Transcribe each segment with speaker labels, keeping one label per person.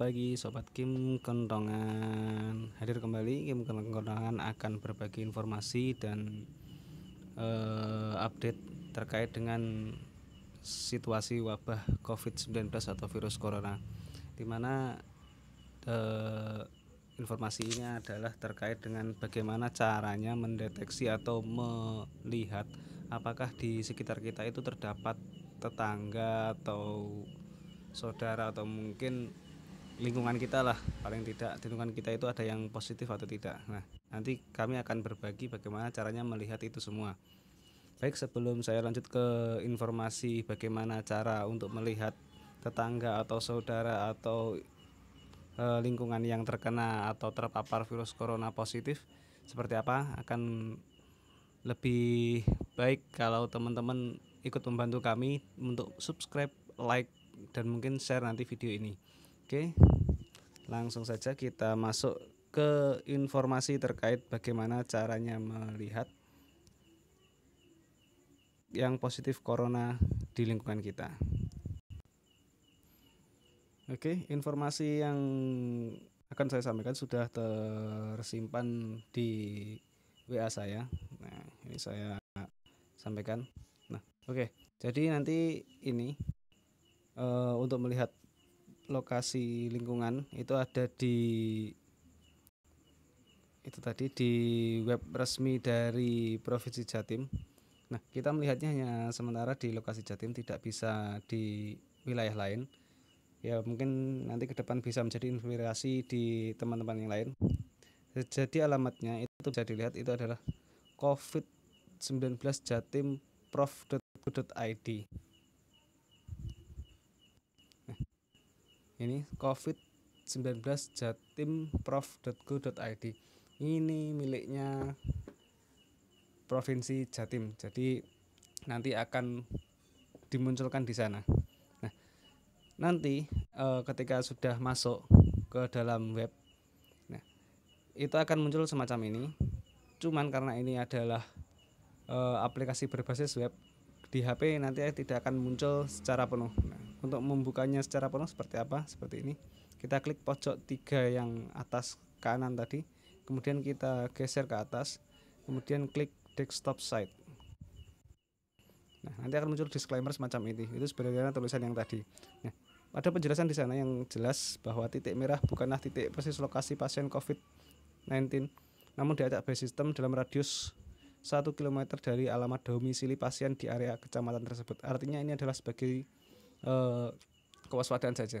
Speaker 1: pagi Sobat Kim Kentongan Hadir kembali Kim Kentongan akan berbagi informasi dan uh, update terkait dengan situasi wabah COVID-19 atau virus corona di mana uh, informasinya adalah terkait dengan bagaimana caranya mendeteksi atau melihat apakah di sekitar kita itu terdapat tetangga atau saudara atau mungkin lingkungan kita lah paling tidak lingkungan kita itu ada yang positif atau tidak nah nanti kami akan berbagi bagaimana caranya melihat itu semua baik sebelum saya lanjut ke informasi bagaimana cara untuk melihat tetangga atau saudara atau e, lingkungan yang terkena atau terpapar virus corona positif seperti apa akan lebih baik kalau teman-teman ikut membantu kami untuk subscribe like dan mungkin share nanti video ini Oke, langsung saja kita masuk ke informasi terkait bagaimana caranya melihat yang positif corona di lingkungan kita. Oke, informasi yang akan saya sampaikan sudah tersimpan di WA saya. Nah, ini saya sampaikan. Nah, oke. Jadi nanti ini e, untuk melihat lokasi lingkungan itu ada di itu tadi di web resmi dari Provinsi Jatim. Nah, kita melihatnya hanya sementara di lokasi Jatim tidak bisa di wilayah lain. Ya, mungkin nanti ke depan bisa menjadi inspirasi di teman-teman yang lain. Jadi alamatnya itu bisa dilihat itu adalah covid19jatimprof.go.id. ini covid19 jatimprov.go.id ini miliknya provinsi Jatim jadi nanti akan dimunculkan di sana nah nanti e, ketika sudah masuk ke dalam web nah itu akan muncul semacam ini cuman karena ini adalah e, aplikasi berbasis web di HP nanti tidak akan muncul secara penuh. Nah, untuk membukanya secara penuh seperti apa? Seperti ini. Kita klik pojok tiga yang atas kanan tadi, kemudian kita geser ke atas, kemudian klik desktop site. Nah, nanti akan muncul disclaimer semacam ini. Itu sebenarnya tulisan yang tadi. Nah, ada penjelasan di sana yang jelas bahwa titik merah bukanlah titik persis lokasi pasien COVID-19, namun diacak by sistem dalam radius 1 km dari alamat domisili pasien di area kecamatan tersebut. Artinya ini adalah sebagai eh, kewaspadaan saja.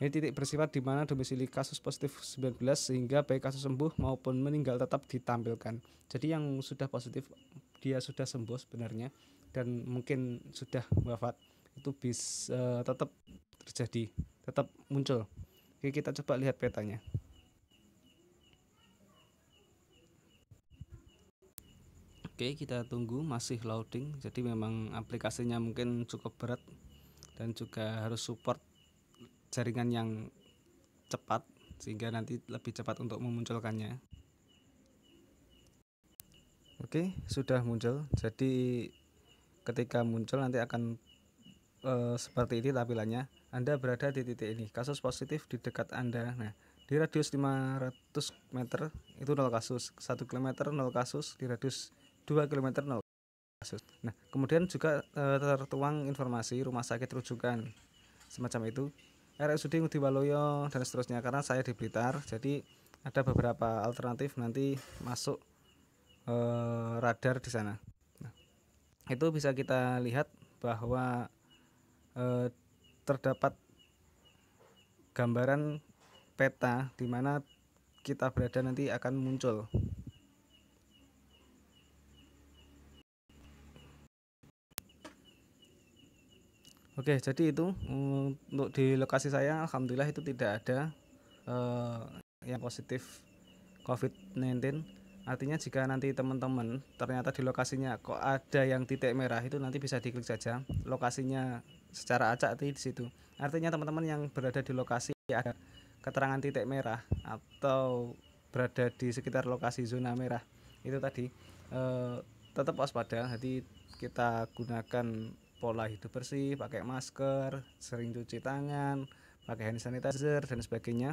Speaker 1: Ini titik bersifat di mana domisili kasus positif 19 sehingga baik kasus sembuh maupun meninggal tetap ditampilkan. Jadi yang sudah positif dia sudah sembuh sebenarnya dan mungkin sudah wafat itu bisa eh, tetap terjadi, tetap muncul. Oke, kita coba lihat petanya. Oke, kita tunggu masih loading. Jadi memang aplikasinya mungkin cukup berat dan juga harus support jaringan yang cepat sehingga nanti lebih cepat untuk memunculkannya. Oke, sudah muncul. Jadi ketika muncul nanti akan e, seperti ini tampilannya. Anda berada di titik ini. Kasus positif di dekat Anda. Nah, di radius 500 meter itu 0 kasus, 1 km 0 kasus, di radius 2 km 0 kasus. Nah, kemudian juga e, tertuang informasi rumah sakit rujukan semacam itu RSUD Ngudi dan seterusnya karena saya di Blitar. Jadi ada beberapa alternatif nanti masuk e, radar di sana. Nah, itu bisa kita lihat bahwa e, terdapat gambaran peta di mana kita berada nanti akan muncul Oke, jadi itu mm, untuk di lokasi saya alhamdulillah itu tidak ada eh, yang positif COVID-19. Artinya jika nanti teman-teman ternyata di lokasinya kok ada yang titik merah itu nanti bisa diklik saja lokasinya secara acak di situ. Artinya teman-teman yang berada di lokasi ada keterangan titik merah atau berada di sekitar lokasi zona merah itu tadi eh, tetap waspada. Jadi kita gunakan pola hidup bersih, pakai masker, sering cuci tangan, pakai hand sanitizer dan sebagainya.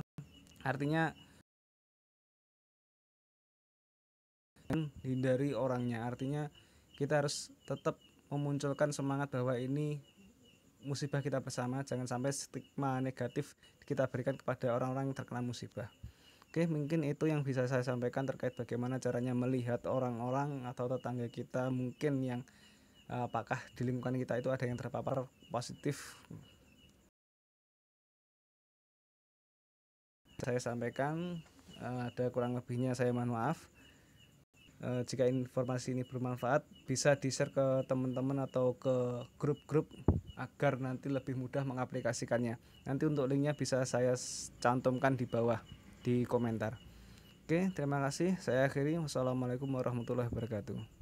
Speaker 1: Artinya hindari orangnya. Artinya kita harus tetap memunculkan semangat bahwa ini musibah kita bersama, jangan sampai stigma negatif kita berikan kepada orang-orang yang terkena musibah. Oke, mungkin itu yang bisa saya sampaikan terkait bagaimana caranya melihat orang-orang atau tetangga kita mungkin yang Eh, apakah di lingkungan kita itu ada yang terpapar positif saya sampaikan eh, ada kurang lebihnya saya mohon maaf eh, jika informasi ini bermanfaat bisa di-share ke teman-teman atau ke grup-grup agar nanti lebih mudah mengaplikasikannya. Nanti untuk linknya bisa saya cantumkan di bawah di komentar. Oke, terima kasih. Saya akhiri. Wassalamualaikum warahmatullahi wabarakatuh.